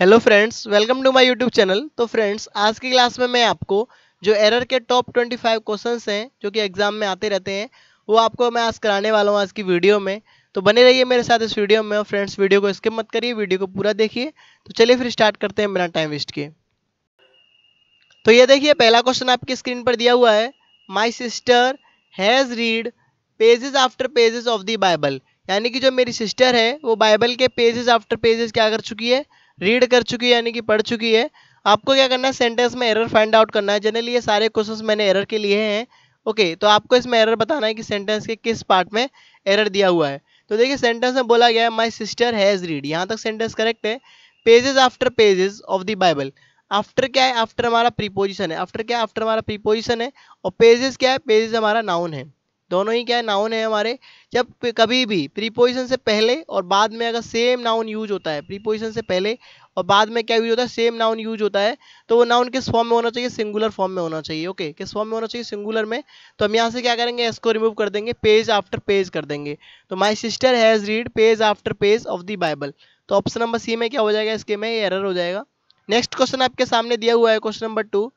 Hello friends welcome to my YouTube channel तो friends आज की क्लास में मैं आपको जो एरर के टॉप 25 क्वेश्चन हैं जो कि एग्जाम में आते रहते हैं वो आपको मैं आज कराने वाला हूँ आज की वीडियो में तो बने रहिए मेरे साथ इस वीडियो में और फ्रेंड्स वीडियो को स्किप मत करिए वीडियो को पूरा देखिए तो चलिए फिर स्टार्ट करते हैं बिना टाइम वेस्ट किए तो ये देखिए पहला क्वेश्चन आपकी स्क्रीन पर दिया हुआ है my sister has read pages after pages of the Bible यानी कि जो मेरी सिस्टर है वो बाइबल के पेजेज आफ्टर पेजेस क्या कर चुकी है रीड कर चुकी है यानी कि पढ़ चुकी है आपको क्या करना है सेंटेंस में एरर फाइंड आउट करना है जनरली ये सारे क्वेश्चंस मैंने एरर के लिए हैं ओके तो आपको इसमें एरर बताना है कि सेंटेंस के किस पार्ट में एरर दिया हुआ है तो देखिए सेंटेंस में बोला गया है माई सिस्टर हैज़ रीड यहाँ तक सेंटेंस करेक्ट है pages after pages of the Bible after क्या है आफ्टर हमारा प्रीपोजिशन है आफ्टर क्या आफ्टर हमारा प्रीपोजिशन है और पेजेस क्या है पेजेस हमारा नाउन है दोनों ही क्या है नाउन है हमारे जब कभी भी प्रीपोजिशन से पहले और बाद में अगर सेम नाउन यूज होता है प्रीपोजिशन से पहले और बाद में क्या यूज होता है सेम नाउन यूज होता है तो वो नाउन किस फॉर्म में होना चाहिए सिंगुलर फॉर्म में होना चाहिए ओके किस फॉर्म में होना चाहिए सिंगुलर में तो हम यहाँ से क्या करेंगे इसको रिमूव कर देंगे पेज आफ्टर पेज कर देंगे तो my sister has read page after page of the Bible तो ऑप्शन नंबर सी में क्या हो जाएगा इसके में एरर हो जाएगा नेक्स्ट क्वेश्चन आपके सामने दिया हुआ है question number two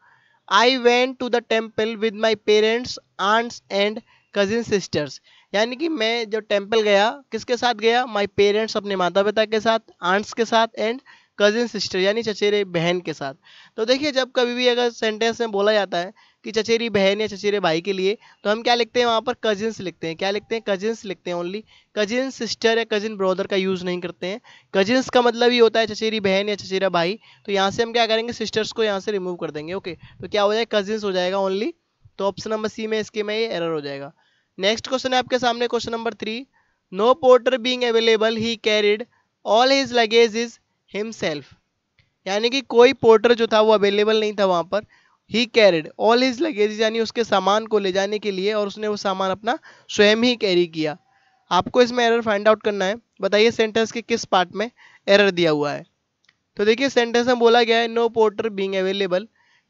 I went to the temple with my parents aunts and cousin sisters यानी कि मैं जो टेम्पल गया किसके साथ गया माई पेरेंट्स अपने माता पिता के साथ आंट्स के साथ एंड कजिन सिस्टर यानी चचेरे बहन के साथ तो देखिए जब कभी भी अगर सेंटेंस में बोला जाता है कि चचेरी बहन या चचेरे भाई के लिए तो हम क्या लिखते हैं वहाँ पर कजिन्स लिखते हैं क्या लिखते हैं कजिन्स लिखते हैं ओनली कजिन सिस्टर या कजिन ब्रदर का यूज़ नहीं करते हैं कजिन्स का मतलब ही होता है चचेरी बहन या चचेरा भाई तो यहाँ से हम क्या करेंगे सिस्टर्स को यहाँ से रिमूव कर देंगे ओके तो क्या हो जाएगा कजिन्स हो जाएगा ओनली तो ऑप्शन नंबर सी में इसके में ये एरर हो जाएगा नेक्स्ट क्वेश्चन है आपके सामने question number three no porter being available he carried all his luggage is himself यानी कि कोई पोर्टर जो था वो अवेलेबल नहीं था वहाँ पर he carried all his luggage यानी उसके सामान को ले जाने के लिए और उसने वो सामान अपना स्वयं ही कैरी किया आपको इसमें एरर फाइंड आउट करना है बताइए सेंटेंस के किस पार्ट में एरर दिया हुआ है तो देखिए सेंटेंस में बोला गया है no porter being available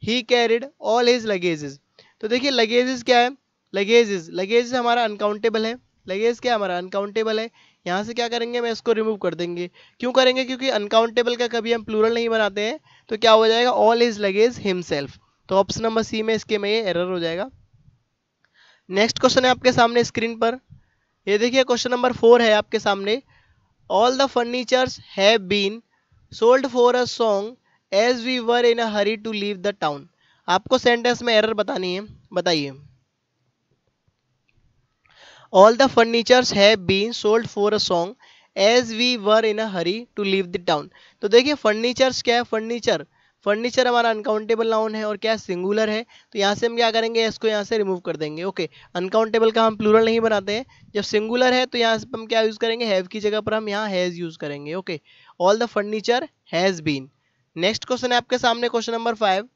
he carried all his luggages तो देखिए लगेजेस क्या है लगेजेस लगेज हमारा अनकाउंटेबल है लगेज क्या हमारा अनकाउंटेबल है यहाँ से क्या करेंगे मैं इसको रिमूव कर देंगे क्यों करेंगे क्योंकि अनकाउंटेबल का कभी हम प्लूरल नहीं बनाते हैं तो क्या हो जाएगा ऑल इज लगेज हिमसेल्फ तो ऑप्शन नंबर सी में इसके में ये एरर हो जाएगा नेक्स्ट क्वेश्चन है आपके सामने स्क्रीन पर ये देखिए क्वेश्चन नंबर फोर है आपके सामने all the furnitures have been sold for a song as we were in a hurry to leave the town आपको सेंटेंस में एरर बतानी है बताइए ऑल द फर्नीचर है been as we were in hurry to leave the town तो देखिए furnitures क्या है फर्नीचर फर्नीचर हमारा अनकाउंटेबल नाउन है और क्या सिंगुलर है तो यहाँ से हम क्या करेंगे इसको यहाँ से रिमूव कर देंगे ओके अनकाउंटेबल का हम प्लूरल नहीं बनाते हैं जब सिंगुलर है तो यहाँ से हम क्या यूज़ करेंगे हैव की जगह पर हम यहाँ हैज़ यूज़ करेंगे okay all the furniture has been next question है आपके सामने question number five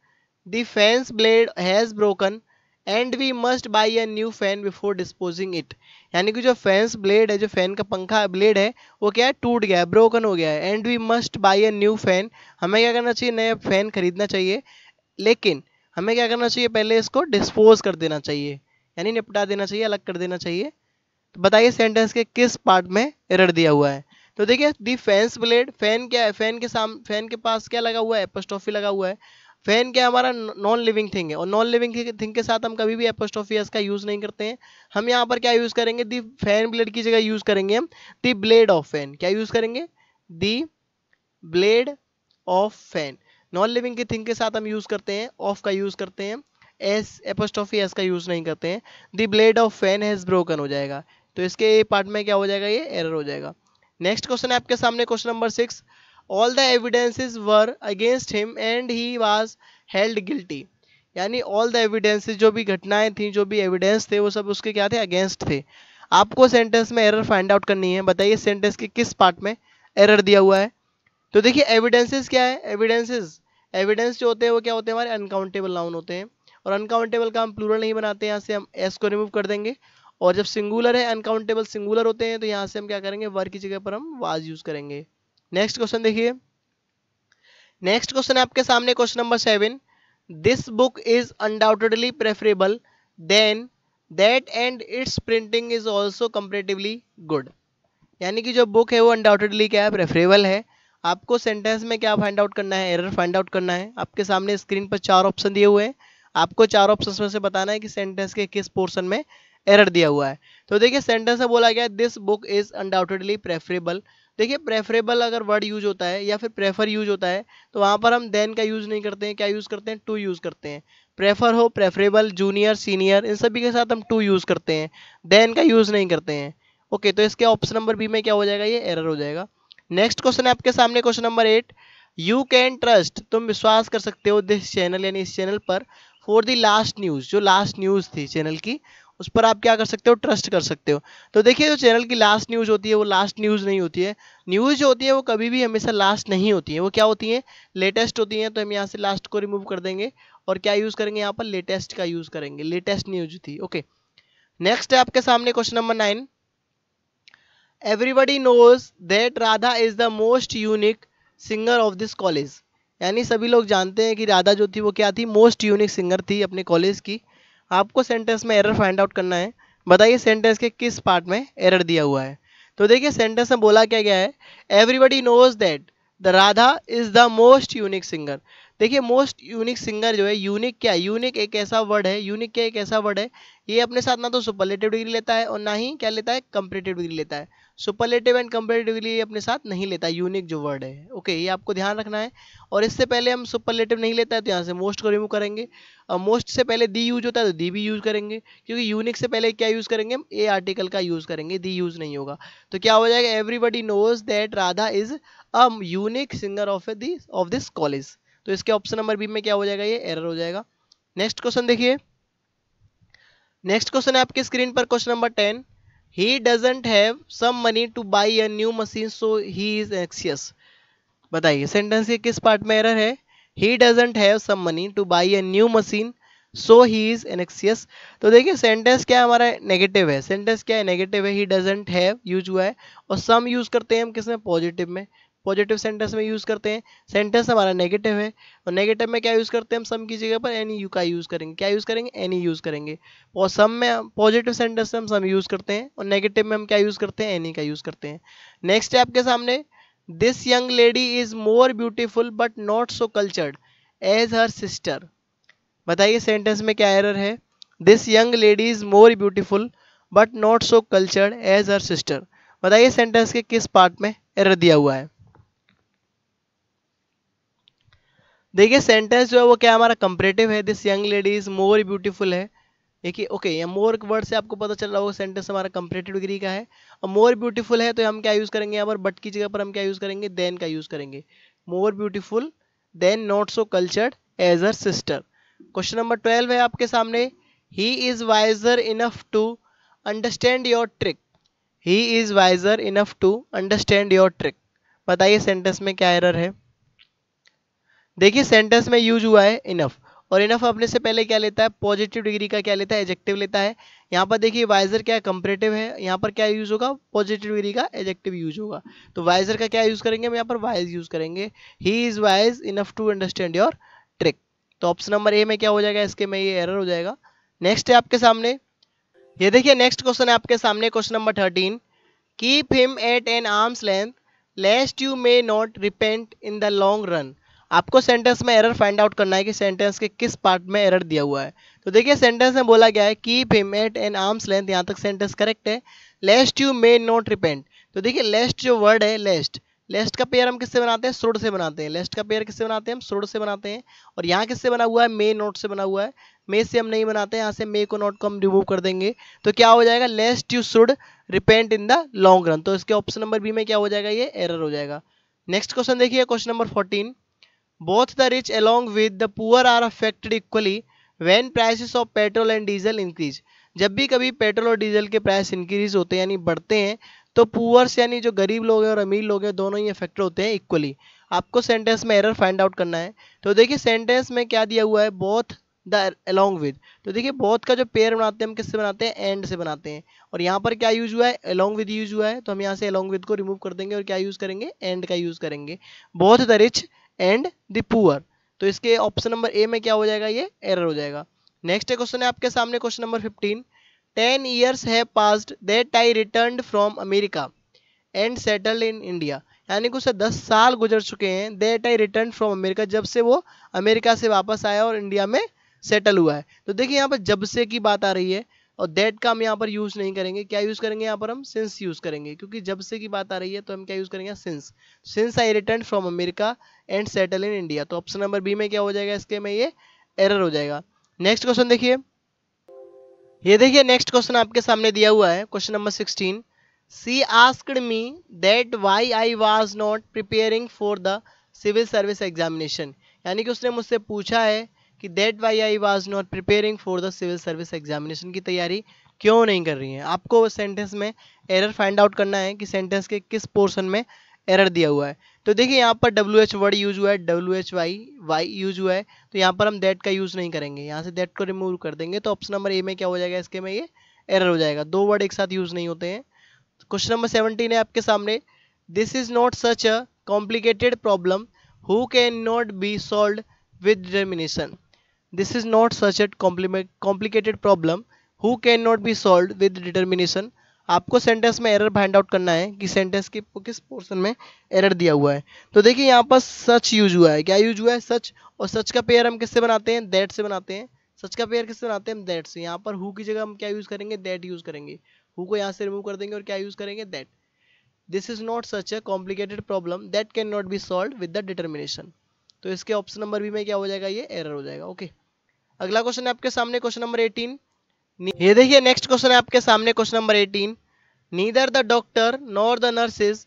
the fan's blade has broken and we must buy a new fan before disposing it यानी कि जो फैंस ब्लेड है जो फैन का पंखा ब्लेड है वो क्या है टूट गया है ब्रोकन हो गया है and we must buy a new fan हमें क्या करना चाहिए नया फैन खरीदना चाहिए लेकिन हमें क्या करना चाहिए पहले इसको डिस्पोज कर देना चाहिए यानी निपटा देना चाहिए अलग कर देना चाहिए तो बताइए सेंटेंस के किस पार्ट में रड़ दिया हुआ है तो देखिए दी फैंस ब्लेड फैन क्या है फैन के साम फैन के पास क्या लगा हुआ है एपोस्टॉफी लगा हुआ है फैन क्या हमारा नॉन लिविंग थिंग है और नॉन लिविंग थिंग के साथ हम कभी भी एपोस्टोफी का यूज़ नहीं करते हैं हम यहाँ पर क्या यूज़ करेंगे दी फैन ब्लेड की जगह यूज़ करेंगे हम दी ब्लेड ऑफ फैन क्या यूज़ करेंगे the blade of fan non living की थिंग के साथ हम यूज़ करते हैं ऑफ का यूज़ करते हैं एस एपोस्टोफी एस का यूज़ नहीं करते हैं the blade of fan has broken हो जाएगा तो इसके पार्ट में क्या हो जाएगा ये एरर हो जाएगा नेक्स्ट क्वेश्चन है आपके सामने question number six all the evidences were against him and he was held guilty यानी ऑल द एविडेंसेस जो भी घटनाएं थी जो भी एविडेंस थे वो सब उसके क्या थे अगेंस्ट थे आपको सेंटेंस में एरर फाइंड आउट करनी है बताइए सेंटेंस के किस पार्ट में एरर दिया हुआ है तो देखिए एविडेंसेस क्या है एविडेंसेस एविडेंस जो होते हैं वो क्या होते हैं हमारे अनकाउंटेबल नाउन होते हैं और अनकाउंटेबल का हम प्लूरल नहीं बनाते यहाँ से हम एस को रिमूव कर देंगे और जब सिंगुलर है अनकाउंटेबल सिंगुलर होते हैं तो यहाँ से हम क्या करेंगे वर की जगह पर हम वाज यूज़ करेंगे नेक्स्ट क्वेश्चन देखिए नेक्स्ट क्वेश्चन है आपके सामने question number seven this book is undoubtedly preferable than that and its printing is also comparatively good यानी कि जो बुक है वो अनडाउटेडली क्या है प्रेफरेबल है आपको सेंटेंस में क्या फाइंड आउट करना है एरर फाइंड आउट करना है आपके सामने स्क्रीन पर चार ऑप्शन दिए हुए हैं आपको चार ऑप्शन में से बताना है कि सेंटेंस के किस पोर्शन में एरर दिया हुआ है तो देखिए सेंटेंस में बोला गया this book is undoubtedly preferable देखिए प्रेफरेबल अगर वर्ड यूज होता है या फिर प्रेफर यूज होता है तो वहाँ पर हम देन का यूज़ नहीं करते हैं क्या यूज़ करते हैं टू यूज़ करते हैं प्रेफर हो प्रेफरेबल जूनियर सीनियर इन सभी के साथ हम टू यूज़ करते हैं देन का यूज़ नहीं करते हैं ओके तो इसके ऑप्शन नंबर बी में क्या हो जाएगा ये एरर हो जाएगा नेक्स्ट क्वेश्चन है आपके सामने question number eight you can trust तुम विश्वास कर सकते हो दिस चैनल यानी इस चैनल पर फॉर दी लास्ट न्यूज़ जो लास्ट न्यूज़ थी चैनल की उस पर आप क्या कर सकते हो ट्रस्ट कर सकते हो तो देखिए जो चैनल की लास्ट न्यूज़ होती है वो लास्ट न्यूज़ नहीं होती है न्यूज़ जो होती है वो कभी भी हमेशा लास्ट नहीं होती है वो क्या होती है लेटेस्ट होती है तो हम यहाँ से लास्ट को रिमूव कर देंगे और क्या यूज़ करेंगे यहाँ पर लेटेस्ट का यूज़ करेंगे लेटेस्ट न्यूज थी ओके नेक्स्ट है आपके सामने question number nine everybody knows that Radha is the most unique singer of this college यानी सभी लोग जानते हैं कि राधा जो थी वो क्या थी मोस्ट यूनिक सिंगर थी अपने कॉलेज की आपको सेंटेंस में एरर फाइंड आउट करना है बताइए सेंटेंस के किस पार्ट में एरर दिया हुआ है तो देखिए सेंटेंस में बोला क्या गया है everybody knows that the Radha is the most unique singer देखिए मोस्ट यूनिक सिंगर जो है यूनिक क्या यूनिक एक ऐसा वर्ड है यूनिक क्या एक ऐसा वर्ड है ये अपने साथ ना तो सुपरलेटिव डिग्री लेता है और ना ही क्या लेता है कंपरेटिव डिग्री लेता है सुपरलेटिव एंड कंपरेटिव डिग्री ये अपने साथ नहीं लेता यूनिक जो वर्ड है ओके ये आपको ध्यान रखना है और इससे पहले हम सुपरलेटिव नहीं लेता है तो यहाँ से मोस्ट को रिमूव करेंगे और मोस्ट से पहले दी यूज होता है तो दी भी यूज़ करेंगे क्योंकि यूनिक से पहले क्या यूज़ करेंगे हम ए आर्टिकल का यूज़ करेंगे दी यूज़ नहीं होगा तो क्या हो जाएगा everybody knows that Radha is a unique singer of this of this college तो इसके ऑप्शन नंबर बी में क्या हो जाएगा ये एरर हो जाएगा नेक्स्ट क्वेश्चन देखिए नेक्स्ट क्वेश्चन है आपके स्क्रीन पर question number ten he doesn't have some money to buy a new machine so he is anxious बताइए सेंटेंस के किस पार्ट में एरर है he doesn't have some money to buy a new machine so he is anxious तो देखिए sentence क्या हमारा negative है सेंटेंस क्या है नेगेटिव है ही डजेंट हैव यूज हुआ है और सम यूज करते हैं हम किसमें पॉजिटिव में पॉजिटिव सेंटेंस में यूज़ करते हैं सेंटेंस हमारा नेगेटिव है और नेगेटिव में क्या यूज़ करते हैं हम सम की जगह पर एनी यू का यूज़ करेंगे क्या यूज़ करेंगे एनी यूज़ करेंगे और सम में पॉजिटिव सेंटेंस में हम सम यूज़ करते हैं और नेगेटिव में हम क्या यूज़ करते हैं एनी का यूज़ करते हैं नेक्स्ट है आपके सामने this young lady is more beautiful but not so cultured as her sister बताइए सेंटेंस में क्या एरर है this young lady is more beautiful but not so cultured as her sister बताइए सेंटेंस के किस पार्ट में एरर दिया हुआ है देखिए सेंटेंस जो है वो क्या हमारा कंपरेटिव है this young lady is more beautiful है देखिए ओके ये मोर वर्ड से आपको पता चल रहा होगा सेंटेंस हमारा कंपरेटिव डिग्री का है और मोर ब्यूटीफुल है तो हम क्या यूज़ करेंगे यहाँ पर बट की जगह पर हम क्या यूज़ करेंगे देन का यूज़ करेंगे more beautiful then not so cultured as her sister question number twelve है आपके सामने ही is wiser enough to understand your trick he is wiser enough to understand your trick बताइए सेंटेंस में क्या एरर है देखिए सेंटेंस में यूज हुआ है इनफ और इनफ अपने से पहले क्या लेता है पॉजिटिव डिग्री का क्या लेता है एजेक्टिव लेता है यहाँ पर देखिए वाइजर क्या कंपरेटिव है यहाँ पर क्या यूज होगा पॉजिटिव डिग्री का एजेक्टिव यूज होगा तो वाइजर का क्या यूज करेंगे हम यहाँ पर वाइज यूज करेंगे he is wise enough to understand your trick तो ऑप्शन नंबर ए में क्या हो जाएगा इसके में ये एरर हो जाएगा नेक्स्ट है आपके सामने ये देखिए नेक्स्ट क्वेश्चन है आपके सामने question number thirteen keep him at an arm's length lest you may not repent in the long run आपको सेंटेंस में एरर फाइंड आउट करना है कि सेंटेंस के किस पार्ट में एरर दिया हुआ है तो देखिए सेंटेंस में बोला गया है keep him at an arm's length यहाँ तक सेंटेंस करेक्ट है lest you may not repent तो देखिए लेस्ट जो वर्ड है लेस्ट लेस्ट का पेयर हम किससे बनाते हैं सुड से बनाते हैं लेस्ट का पेयर किससे बनाते हैं हम सुड से बनाते हैं और यहाँ किससे बना हुआ है मे नोट से बना हुआ है मे से हम नहीं बनाते हैं यहाँ से मे को नोट को हम रिमूव कर देंगे तो क्या हो जाएगा lest you should repent in the long run तो इसके ऑप्शन नंबर बी में क्या हो जाएगा ये एरर हो जाएगा नेक्स्ट क्वेश्चन देखिए question number fourteen both the rich along with the poor are affected equally when prices of petrol and diesel increase जब भी कभी पेट्रोल और डीजल के प्राइस इंक्रीज होते हैं यानी बढ़ते हैं तो पुअर्स यानी जो गरीब लोग हैं और अमीर लोग हैं दोनों ही अफेक्ट होते हैं इक्वली आपको सेंटेंस में एरर फाइंड आउट करना है तो देखिए सेंटेंस में क्या दिया हुआ है बोथ द अलोंग विद तो देखिए बोथ का जो पेयर बनाते हैं हम किससे बनाते हैं एंड से बनाते हैं और यहाँ पर क्या यूज हुआ है अलॉन्ग विद यूज हुआ है तो हम यहाँ से अलॉन्ग विद को रिमूव कर देंगे और क्या यूज़ करेंगे एंड का यूज़ करेंगे both the rich and the poor तो इसके ऑप्शन नंबर ए में क्या हो जाएगा ये एरर हो जाएगा नेक्स्ट क्वेश्चन है आपके सामने क्वेश्चन नंबर 15 टेन ईयर्स है past that I return from America and settle in India यानी कि उसे दस साल गुजर चुके हैं that I return from America जब से वो अमेरिका से वापस आया और इंडिया में सेटल हुआ है तो देखिए यहाँ पर जब से की बात आ रही है और दैट का हम यहाँ पर यूज नहीं करेंगे क्या यूज करेंगे यहाँ पर हम सिंस यूज करेंगे क्योंकि जब से की बात आ रही है तो हम क्या यूज करेंगे since since I return from America and settle in India तो ऑप्शन नंबर बी में क्या हो जाएगा इसके में ये एरर हो जाएगा नेक्स्ट क्वेश्चन देखिए ये देखिए नेक्स्ट क्वेश्चन आपके सामने दिया हुआ है question number sixteen she asked me that why I was not preparing for the civil service examination यानी कि उसने मुझसे पूछा है कि that why I was not preparing for the civil service examination की तैयारी क्यों नहीं कर रही है आपको उस सेंटेंस में एरर फाइंड आउट करना है कि सेंटेंस के किस पोर्शन में एरर दिया हुआ है तो देखिए यहाँ पर डब्ल्यू एच वर्ड यूज हुआ है W H Y Y use हुआ है तो यहाँ पर हम दैट का यूज़ नहीं करेंगे यहाँ से दैट को रिमूव कर देंगे तो ऑप्शन नंबर ए में क्या हो जाएगा इसके में ये एरर हो जाएगा दो वर्ड एक साथ यूज़ नहीं होते हैं क्वेश्चन नंबर सेवनटीन है आपके सामने this is not such a complicated problem who can not be solve with determination तो This is not such a complicated problem who can not be solve with determination आपको sentence में error find out करना है कि sentence के किस portion में error दिया हुआ है तो देखिए यहाँ पर सच यूज हुआ है क्या यूज हुआ है सच और सच का पेयर हम किससे बनाते हैं दैट से बनाते हैं सच का पेयर किससे बनाते हैं हम दैट से यहाँ पर हु की जगह हम क्या यूज़ करेंगे दैट यूज़ करेंगे हु को यहाँ से रिमूव कर देंगे और क्या यूज़ करेंगे that this is not such a complicated problem that can not be solve with the determination तो इसके ऑप्शन नंबर भी में क्या हो जाएगा ये एरर हो जाएगा ओके okay. अगला क्वेश्चन है आपके सामने क्वेश्चन नंबर एटीन ये देखिए नेक्स्ट क्वेश्चन है आपके सामने question number eighteen neither the doctor nor the nurses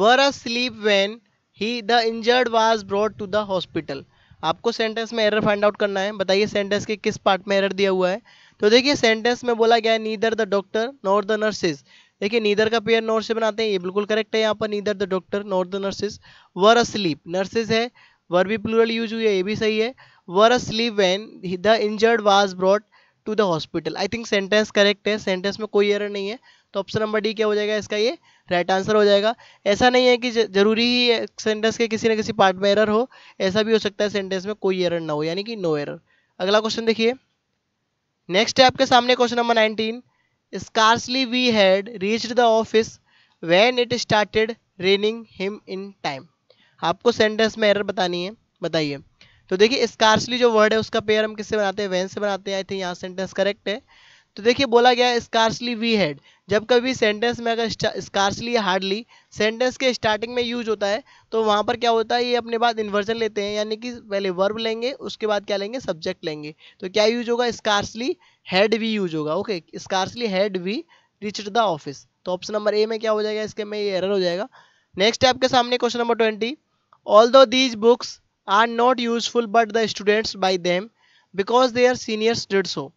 were asleep when he the injured was brought to the hospital आपको सेंटेंस में एरर फाइंड आउट करना है बताइए सेंटेंस के किस पार्ट में एरर दिया हुआ है तो देखिए सेंटेंस में बोला गया है neither the doctor nor the nurses देखिए नीदर का पेयर नॉर से बनाते हैं ये बिल्कुल करेक्ट है यहाँ पर neither the doctor nor the nurses were asleep nurses है वर भी प्लूरल यूज हुई है ये भी सही है were asleep when the injured was brought to the hospital I think sentence correct है सेंटेंस में कोई एरर नहीं है तो ऑप्शन नंबर डी क्या हो जाएगा इसका ये राइट right आंसर हो जाएगा ऐसा नहीं है कि जरूरी ही सेंटेंस के किसी न किसी पार्ट में एरर हो ऐसा भी हो सकता है सेंटेंस में कोई एरर ना हो यानी कि नो एरर अगला क्वेश्चन देखिए नेक्स्ट है आपके सामने question number nineteen scarcely we had reach the office when it started raining him in time आपको सेंटेंस में एरर बतानी है बताइए तो देखिए स्कार्सली जो वर्ड है उसका पेयर हम किससे बनाते हैं वैन से बनाते हैं आई थिंक यहाँ सेंटेंस करेक्ट है तो देखिए बोला गया स्कार्सली वी हैड जब कभी सेंटेंस में अगर स्कार्सली या हार्डली सेंटेंस के स्टार्टिंग में यूज होता है तो वहाँ पर क्या होता है ये अपने बाद इन्वर्जन लेते हैं यानी कि पहले वर्ब लेंगे उसके बाद क्या लेंगे सब्जेक्ट लेंगे तो क्या यूज होगा स्कार्सली हैड वी यूज होगा okay scarcely had we reach the office तो ऑप्शन नंबर ए में क्या हो जाएगा इसके में ये एरर हो जाएगा नेक्स्ट है आपके सामने question number twenty although these books are not useful but the students buy them because are seniors did so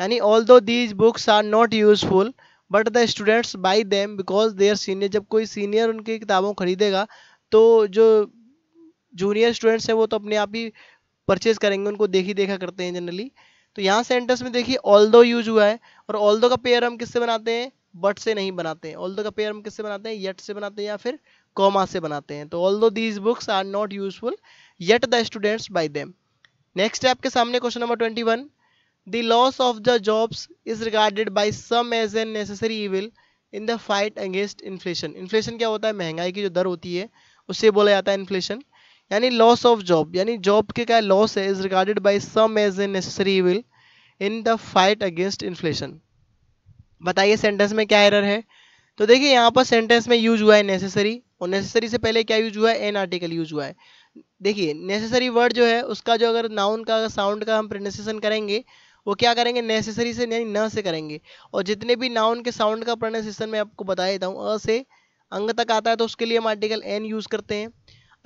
यानी although these books are not useful but the students buy them because are senior जब कोई senior उनकी किताबों खरीदेगा तो जो junior students हैं वो तो अपने आप ही परचेज करेंगे उनको देख ही देखा करते हैं जनरली तो यहाँ सेंटेंस में देखिए ऑल दो यूज हुआ है और ऑल दो का पेयर हम किससे बनाते हैं बट से नहीं बनाते हैं ऑल दो का पेयर हम किससे बनाते हैं येट से बनाते हैं या फिर कॉमा से बनाते हैं तो although these books are not useful yet the students buy them next आपके सामने question number twenty one the loss of the jobs is regarded by some as an necessary evil in the fight against inflation inflation क्या होता है महंगाई की जो दर होती है उससे बोला जाता है इन्फ्लेशन यानी लॉस ऑफ जॉब यानी जॉब के क्या लॉस है is regarded by some as an necessary evil in the fight against inflation बताइए सेंटेंस में क्या एरर है तो देखिए यहाँ पर सेंटेंस में यूज हुआ है नेसेसरी और नेसेसरी से पहले क्या यूज हुआ है एन आर्टिकल यूज हुआ है देखिए नेसेसरी वर्ड जो है उसका जो अगर नाउन का साउंड का हम प्रोनाउंसिएशन करेंगे वो क्या करेंगे नेसेसरी से यानी न से करेंगे और जितने भी नाउन के साउंड का प्रोनाउंसिएशन मैं आपको बता देता हूँ अ से अंग तक आता है तो उसके लिए हम आर्टिकल एन यूज़ करते हैं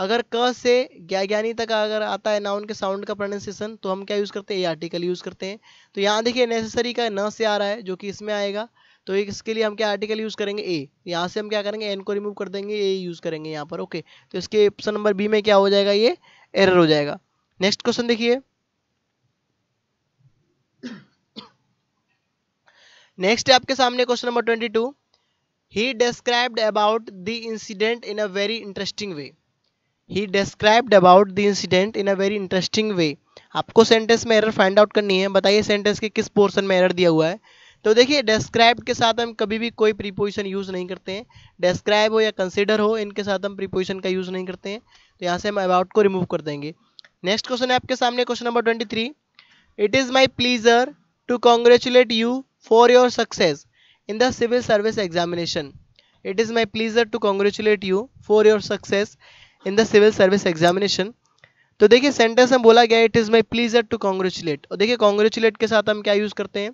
अगर क से ज्ञानी तक अगर आता है नाउन के साउंड का प्रोनाउंसिएशन तो हम क्या यूज़ करते हैं ये आर्टिकल यूज़ करते हैं तो यहाँ देखिए नेसेसरी का न से आ रहा है जो कि इसमें आएगा तो इसके लिए हम क्या आर्टिकल यूज़ करेंगे ए यहाँ से हम क्या करेंगे एन को रिमूव कर देंगे ए यूज़ करेंगे यहाँ पर ओके तो इसके ऑप्शन नंबर बी में क्या हो जाएगा ये एरर हो जाएगा नेक्स्ट क्वेश्चन देखिए नेक्स्ट आपके सामने question number twenty two he described about the incident in a very interesting way he described about the incident in a very interesting way आपको सेंटेंस में एरर फाइंड आउट करनी है बताइए sentence के किस पोर्शन में एरर दिया हुआ है तो देखिए डेस्क्राइब के साथ हम कभी भी कोई प्रीपोजिशन यूज़ नहीं करते हैं डेस्क्राइब हो या कंसिडर हो इनके साथ हम प्रीपोजिशन का यूज़ नहीं करते हैं तो यहाँ से हम अबाउट को रिमूव कर देंगे नेक्स्ट क्वेश्चन है आपके सामने question number twenty three it is my pleasure to congratulate you for your success in the civil service examination it is my pleasure to congratulate you for your success in the civil service examination तो देखिए sentence में बोला गया it is my pleasure to congratulate और देखिए congratulate के साथ हम क्या यूज़ करते हैं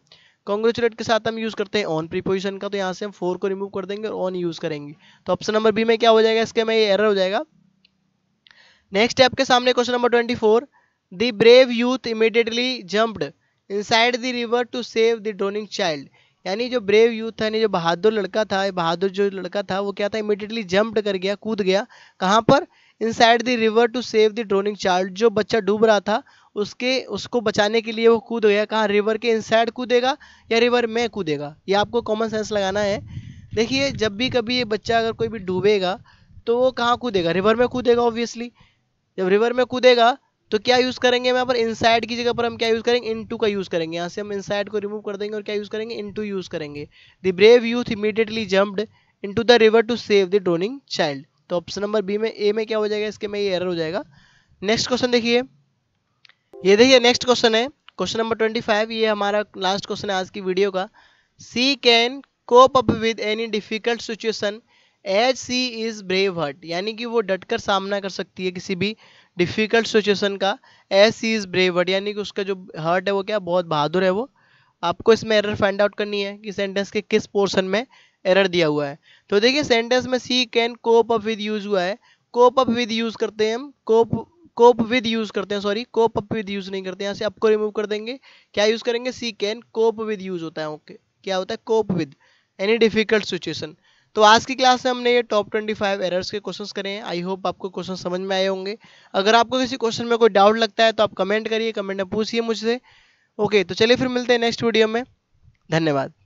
कॉन्ग्रेचुलेट के साथ हम यूज करते हैं ऑन प्रीपोजिशन का तो यहाँ से हम फोर को रिमूव कर देंगे और ऑन यूज करेंगे तो ऑप्शन नंबर बी में क्या हो जाएगा इसके में ये एरर हो जाएगा नेक्स्ट है आपके सामने question number twenty four the brave youth immediately jumped side the river to save the drowning child यानी जो ब्रेव यूथ था यानी जो बहादुर लड़का था बहादुर जो लड़का था वो क्या था इमिडिएटली जम्प्ड कर गया कूद गया कहाँ पर inside the river to save the drowning child जो बच्चा डूब रहा था उसके उसको बचाने के लिए वो कूद गया कहाँ रिवर के इनसाइड कूदेगा या रिवर में कूदेगा ये आपको कॉमन सेंस लगाना है देखिए जब भी कभी ये बच्चा अगर कोई भी डूबेगा तो वो कहाँ कूदेगा रिवर में कूदेगा ऑब्वियसली जब रिवर में कूदेगा तो क्या यूज़ करेंगे यहाँ पर इनसाइड की जगह पर हम क्या यूज़ करेंगे इनटू का यूज़ करेंगे यहाँ से हम इनसाइड को रिमूव कर देंगे और क्या यूज़ करेंगे इनटू यूज़ करेंगे the brave youth immediately jumped into the river to save the drowning child तो ऑप्शन नंबर बी में ए में क्या हो जाएगा इसके में ये एरर हो जाएगा नेक्स्ट क्वेश्चन देखिए ये देखिए नेक्स्ट क्वेश्चन है क्वेश्चन नंबर ट्वेंटी फाइव ये हमारा लास्ट क्वेश्चन है आज की वीडियो का she can cope up with any difficult situation as she is brave heart यानी कि वो डटकर सामना कर सकती है किसी भी डिफिकल्ट सिचुएशन का as she is brave heart यानी कि उसका जो हर्ट है वो क्या बहुत बहादुर है वो आपको इसमें एरर फाइंड आउट करनी है कि सेंटेंस के किस पोर्शन में एरर दिया हुआ है तो देखिए सेंटेंस में she can cope up with use हुआ है कोप अप विद यूज करते हैं हम कोप कोप विद यूज करते हैं sorry cope up with use नहीं करते यहाँ से आपको रिमूव कर देंगे क्या यूज करेंगे she can cope with use होता है ओके क्या होता है cope with any difficult situation तो आज की क्लास में हमने ये टॉप ट्वेंटी फाइव एरर्स के क्वेश्चंस करे हैं आई होप आपको क्वेश्चन समझ में आए होंगे अगर आपको किसी क्वेश्चन में कोई डाउट लगता है तो आप कमेंट करिए कमेंट में पूछिए मुझसे ओके तो चलिए फिर मिलते हैं नेक्स्ट वीडियो में धन्यवाद